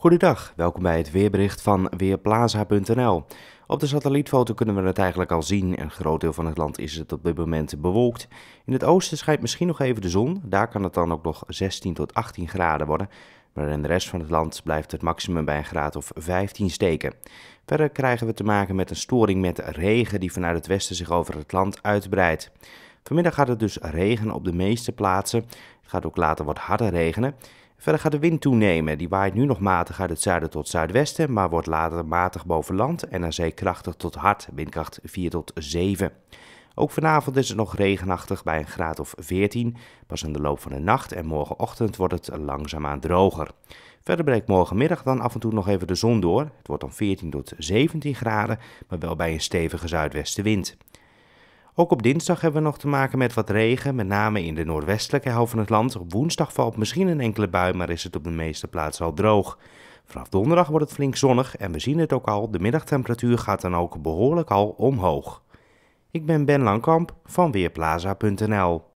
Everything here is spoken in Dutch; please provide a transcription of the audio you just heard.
Goedendag, welkom bij het weerbericht van Weerplaza.nl. Op de satellietfoto kunnen we het eigenlijk al zien. Een groot deel van het land is het op dit moment bewolkt. In het oosten schijnt misschien nog even de zon. Daar kan het dan ook nog 16 tot 18 graden worden. Maar in de rest van het land blijft het maximum bij een graad of 15 steken. Verder krijgen we te maken met een storing met regen die vanuit het westen zich over het land uitbreidt. Vanmiddag gaat het dus regenen op de meeste plaatsen. Het gaat ook later wat harder regenen. Verder gaat de wind toenemen. Die waait nu nog matig uit het zuiden tot zuidwesten, maar wordt later matig boven land en aan zee krachtig tot hard, windkracht 4 tot 7. Ook vanavond is het nog regenachtig bij een graad of 14. Pas in de loop van de nacht en morgenochtend wordt het langzaamaan droger. Verder breekt morgenmiddag dan af en toe nog even de zon door. Het wordt dan 14 tot 17 graden, maar wel bij een stevige zuidwestenwind. Ook op dinsdag hebben we nog te maken met wat regen, met name in de noordwestelijke helft van het land. Op woensdag valt misschien een enkele bui, maar is het op de meeste plaatsen al droog. Vanaf donderdag wordt het flink zonnig en we zien het ook al, de middagtemperatuur gaat dan ook behoorlijk al omhoog. Ik ben Ben Langkamp van Weerplaza.nl